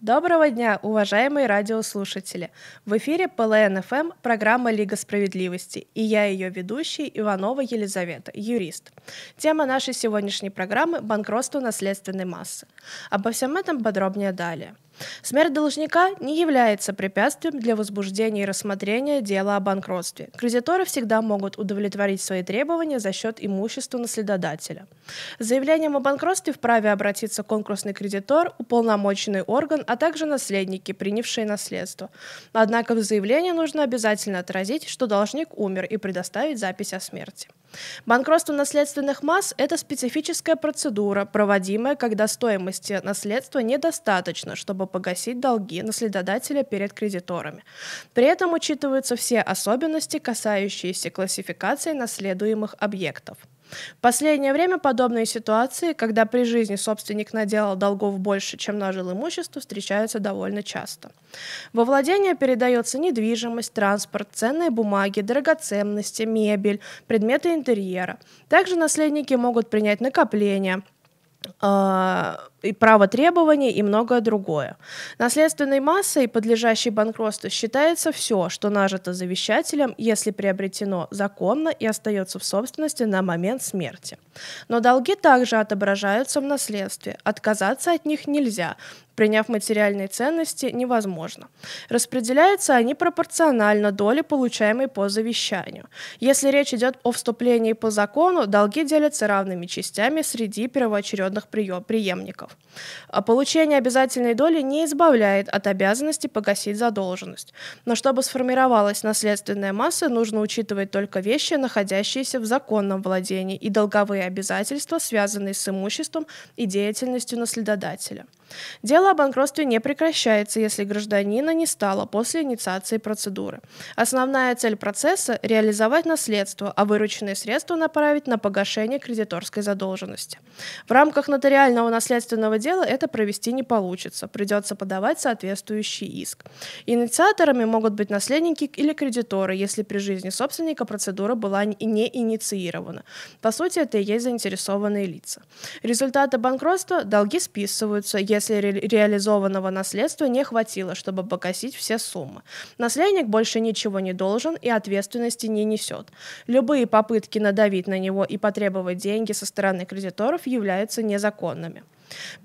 Доброго дня, уважаемые радиослушатели! В эфире ПЛНФМ программа «Лига справедливости» и я ее ведущий Иванова Елизавета, юрист. Тема нашей сегодняшней программы – банкротство наследственной массы. Обо всем этом подробнее далее – Смерть должника не является препятствием для возбуждения и рассмотрения дела о банкротстве. Кредиторы всегда могут удовлетворить свои требования за счет имущества наследодателя. С заявлением о банкротстве вправе обратиться конкурсный кредитор, уполномоченный орган, а также наследники, принявшие наследство. Однако в заявлении нужно обязательно отразить, что должник умер и предоставить запись о смерти. Банкротство наследственных масс – это специфическая процедура, проводимая, когда стоимости наследства недостаточно, чтобы погасить долги наследодателя перед кредиторами. При этом учитываются все особенности, касающиеся классификации наследуемых объектов. В последнее время подобные ситуации, когда при жизни собственник наделал долгов больше, чем нажил имущество, встречаются довольно часто. Во владение передается недвижимость, транспорт, ценные бумаги, драгоценности, мебель, предметы интерьера. Также наследники могут принять накопления – а, и право требований и многое другое. Наследственной массой, подлежащей банкротству, считается все, что нажито завещателем, если приобретено законно и остается в собственности на момент смерти. Но долги также отображаются в наследстве. Отказаться от них нельзя, приняв материальные ценности, невозможно. Распределяются они пропорционально доли, получаемой по завещанию. Если речь идет о вступлении по закону, долги делятся равными частями среди первоочередных природных преемников. А получение обязательной доли не избавляет от обязанности погасить задолженность. Но чтобы сформировалась наследственная масса, нужно учитывать только вещи, находящиеся в законном владении, и долговые обязательства, связанные с имуществом и деятельностью наследодателя. Дело о банкротстве не прекращается, если гражданина не стало после инициации процедуры. Основная цель процесса – реализовать наследство, а вырученные средства направить на погашение кредиторской задолженности. В рамках нотариального наследственного дела это провести не получится, придется подавать соответствующий иск. Инициаторами могут быть наследники или кредиторы, если при жизни собственника процедура была не инициирована. По сути, это и есть заинтересованные лица. Результаты банкротства – долги списываются, если если ре- реализованного наследства не хватило, чтобы погасить все суммы. Наследник больше ничего не должен и ответственности не несет. Любые попытки надавить на него и потребовать деньги со стороны кредиторов являются незаконными.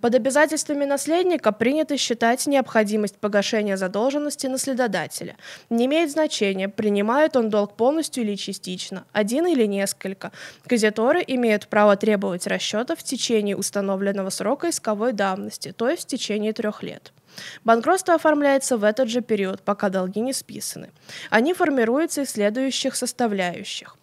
Под обязательствами наследника принято считать необходимость погашения задолженности наследодателя. Не имеет значения, принимает он долг полностью или частично, один или несколько. Кредиторы имеют право требовать расчета в течение установленного срока исковой давности, то есть в течение трех лет. Банкротство оформляется в этот же период, пока долги не списаны. Они формируются из следующих составляющих.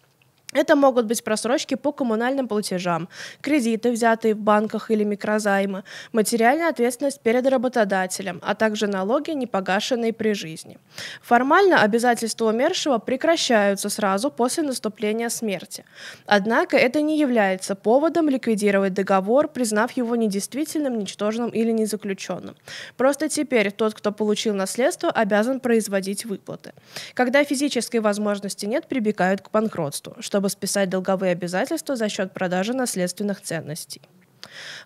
Это могут быть просрочки по коммунальным платежам, кредиты, взятые в банках или микрозаймы, материальная ответственность перед работодателем, а также налоги, не погашенные при жизни. Формально обязательства умершего прекращаются сразу после наступления смерти. Однако это не является поводом ликвидировать договор, признав его недействительным, ничтожным или незаключенным. Просто теперь тот, кто получил наследство, обязан производить выплаты. Когда физической возможности нет, прибегают к банкротству, чтобы чтобы списать долговые обязательства за счет продажи наследственных ценностей.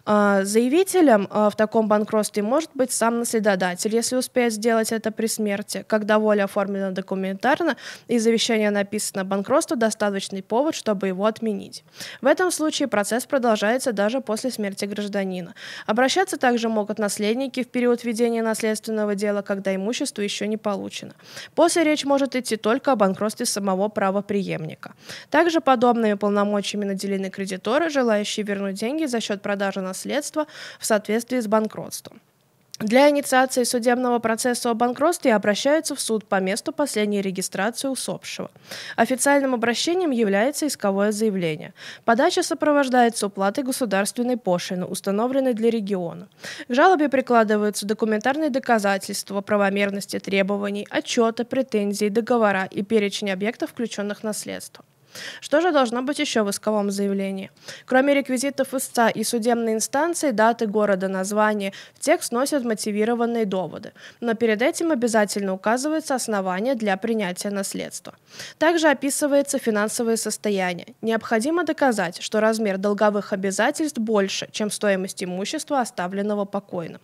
А, заявителем а, в таком банкротстве может быть сам наследодатель, если успеет сделать это при смерти. Когда воля оформлена документарно и завещание написано банкротство, достаточный повод, чтобы его отменить. В этом случае процесс продолжается даже после смерти гражданина. Обращаться также могут наследники в период ведения наследственного дела, когда имущество еще не получено. После речь может идти только о банкротстве самого правоприемника. Также подобными полномочиями наделены кредиторы, желающие вернуть деньги за счет продажи наследства в соответствии с банкротством. Для инициации судебного процесса о банкротстве обращаются в суд по месту последней регистрации усопшего. Официальным обращением является исковое заявление. Подача сопровождается уплатой государственной пошлины, установленной для региона. К жалобе прикладываются документарные доказательства правомерности требований, отчета, претензий, договора и перечень объектов, включенных в наследство. Что же должно быть еще в исковом заявлении? Кроме реквизитов истца и судебной инстанции, даты города, название, в текст носят мотивированные доводы, но перед этим обязательно указывается основание для принятия наследства. Также описывается финансовое состояние. Необходимо доказать, что размер долговых обязательств больше, чем стоимость имущества, оставленного покойным.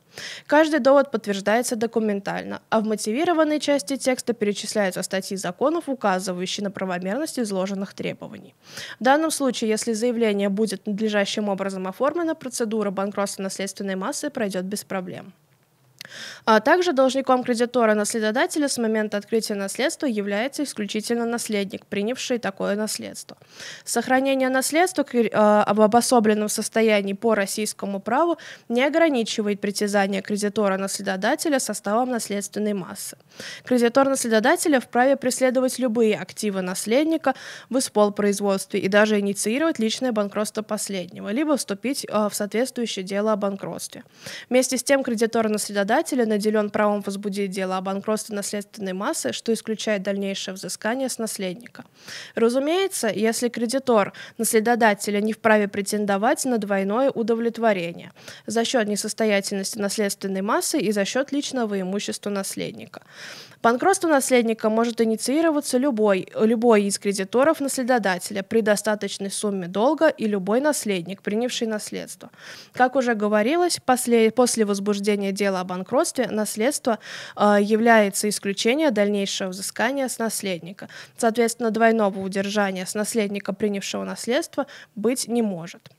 Каждый довод подтверждается документально, а в мотивированной части текста перечисляются статьи законов, указывающие на правомерность изложенных требований требований. В данном случае, если заявление будет надлежащим образом оформлено, процедура банкротства наследственной массы пройдет без проблем. А также должником кредитора-наследодателя с момента открытия наследства является исключительно наследник, принявший такое наследство. Сохранение наследства в э, обособленном состоянии по российскому праву не ограничивает притязание кредитора-наследодателя составом наследственной массы. Кредитор-наследодателя вправе преследовать любые активы наследника в исполпроизводстве и даже инициировать личное банкротство последнего, либо вступить э, в соответствующее дело о банкротстве. Вместе с тем кредитор наследодателя взыскателя наделен правом возбудить дело о банкротстве наследственной массы, что исключает дальнейшее взыскание с наследника. Разумеется, если кредитор наследодателя не вправе претендовать на двойное удовлетворение за счет несостоятельности наследственной массы и за счет личного имущества наследника. Банкротство наследника может инициироваться любой, любой из кредиторов наследодателя при достаточной сумме долга и любой наследник, принявший наследство. Как уже говорилось, после, после возбуждения дела о банкротстве банкротстве наследство э, является исключение дальнейшего взыскания с наследника. Соответственно, двойного удержания с наследника, принявшего наследство, быть не может.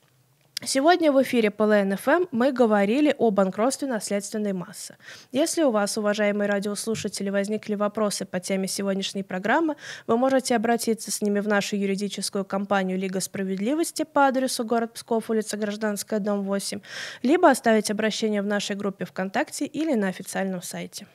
Сегодня в эфире ПЛН ФМ мы говорили о банкротстве наследственной массы. Если у вас, уважаемые радиослушатели, возникли вопросы по теме сегодняшней программы, вы можете обратиться с ними в нашу юридическую компанию «Лига справедливости» по адресу город Псков, улица Гражданская, дом 8, либо оставить обращение в нашей группе ВКонтакте или на официальном сайте.